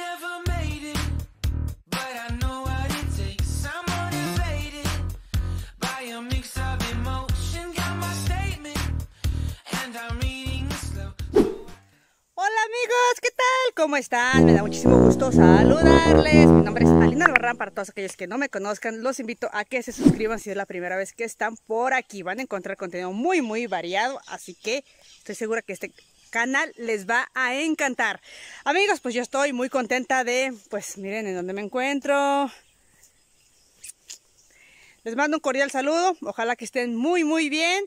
Hola amigos, ¿qué tal? ¿cómo están? Me da muchísimo gusto saludarles. Mi nombre es Alina Albarrán. Para todos aquellos que no me conozcan, los invito a que se suscriban si es la primera vez que están por aquí. Van a encontrar contenido muy, muy variado. Así que estoy segura que este canal les va a encantar. Amigos, pues yo estoy muy contenta de, pues miren en dónde me encuentro. Les mando un cordial saludo, ojalá que estén muy muy bien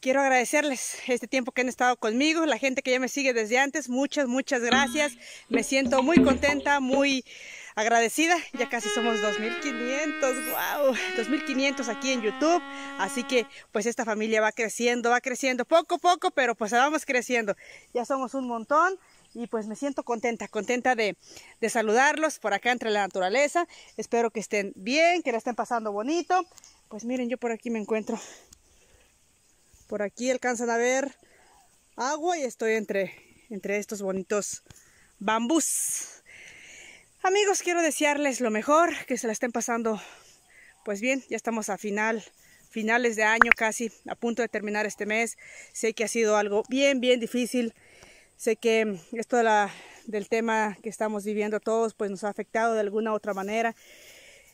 quiero agradecerles este tiempo que han estado conmigo, la gente que ya me sigue desde antes, muchas, muchas gracias. Me siento muy contenta, muy agradecida. Ya casi somos 2.500, wow, 2.500 aquí en YouTube. Así que pues esta familia va creciendo, va creciendo poco a poco, pero pues vamos creciendo. Ya somos un montón y pues me siento contenta, contenta de, de, saludarlos por acá entre la naturaleza. Espero que estén bien, que la estén pasando bonito. Pues miren, yo por aquí me encuentro por aquí alcanzan a ver agua y estoy entre, entre estos bonitos bambús. Amigos, quiero desearles lo mejor, que se la estén pasando pues bien. Ya estamos a final, finales de año casi, a punto de terminar este mes. Sé que ha sido algo bien, bien difícil. Sé que esto la, del tema que estamos viviendo todos pues nos ha afectado de alguna u otra manera.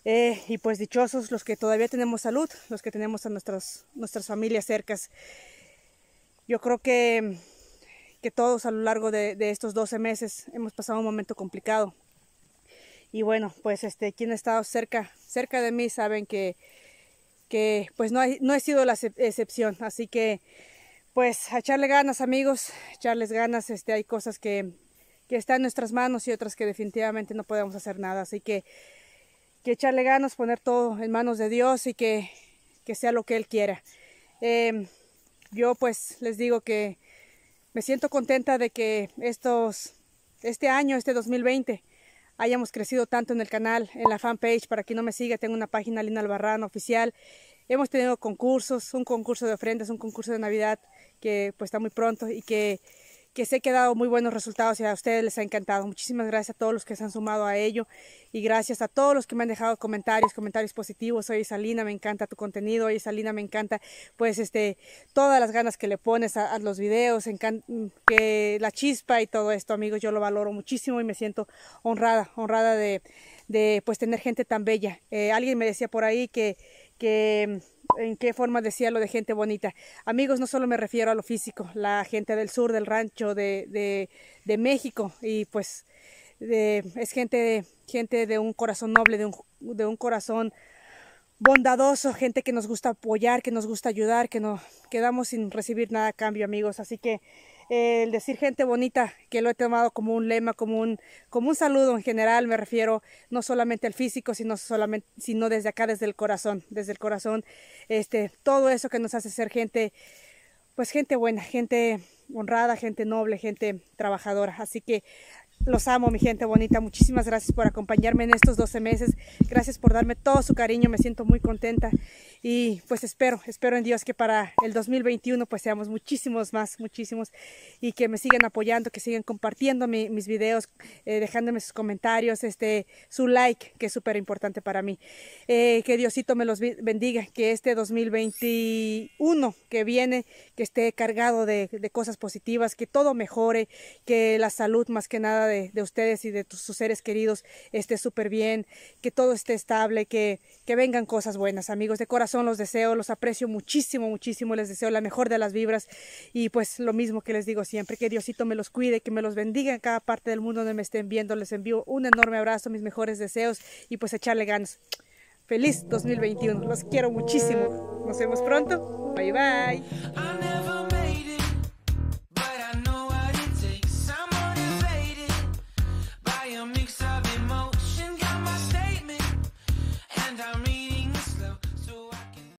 Eh, y pues dichosos los que todavía tenemos salud, los que tenemos a nuestras, nuestras familias cercas. Yo creo que, que todos a lo largo de, de, estos 12 meses hemos pasado un momento complicado. Y bueno, pues este, quien ha estado cerca, cerca de mí saben que, que pues no, hay, no he sido la excepción. Así que pues a echarle ganas amigos, echarles ganas, este, hay cosas que, que están en nuestras manos y otras que definitivamente no podemos hacer nada. Así que que echarle ganas, poner todo en manos de Dios y que, que sea lo que Él quiera. Em, yo pues les digo que me siento contenta de que estos, este año, este 2020, hayamos crecido tanto en el canal, en la fanpage, para quien no me siga, tengo una página Lina Albarrán oficial. Hemos tenido concursos, un concurso de ofrendas, un concurso de Navidad que pues está muy pronto y que que se ha quedado muy buenos resultados y a ustedes les ha encantado. Muchísimas gracias a todos los que se han sumado a ello y gracias a todos los que me han dejado comentarios, comentarios positivos. Oye, Salina, me encanta tu contenido. Oye, Salina, me encanta pues este todas las ganas que le pones a, los videos, que la chispa y todo esto, amigos. Yo lo valoro muchísimo y me siento honrada, honrada de, de pues tener gente tan bella. Eh, alguien me decía por ahí que, que en qué forma decía lo de gente bonita. Amigos, no solo me refiero a lo físico, la gente del sur, del rancho, de, de, México, y pues de, es gente, gente de un corazón noble, de un, de un corazón bondadoso, gente que nos gusta apoyar, que nos gusta ayudar, que no quedamos sin recibir nada a cambio, amigos. Así que el decir gente bonita, que lo he tomado como un lema, como un, como un saludo en general, me refiero no solamente al físico, sino, solamente, sino desde acá, desde el corazón, desde el corazón, este, todo eso que nos hace ser gente, pues gente buena, gente honrada, gente noble, gente trabajadora. Así que los amo, mi gente bonita. Muchísimas gracias por acompañarme en estos 12 meses. Gracias por darme todo su cariño. Me siento muy contenta y pues espero, espero en Dios que para el 2021 pues seamos muchísimos más, muchísimos y que me sigan apoyando, que sigan compartiendo mis videos, eh, dejándome sus comentarios, este, su like que es súper importante para mí. Eh, que Diosito me los bendiga, que este 2021 que viene, que esté cargado de, cosas positivas, que todo mejore, que la salud más que nada de, ustedes y de sus seres queridos esté súper bien, que todo esté estable, que, que vengan cosas buenas, amigos de corazón son los deseos los aprecio muchísimo, muchísimo, les deseo la mejor de las vibras y pues lo mismo que les digo siempre, que Diosito me los cuide, que me los bendiga en cada parte del mundo donde me estén viendo, les envío un enorme abrazo, mis mejores deseos y pues echarle ganas. Feliz 2021, los quiero muchísimo, nos vemos pronto, bye bye.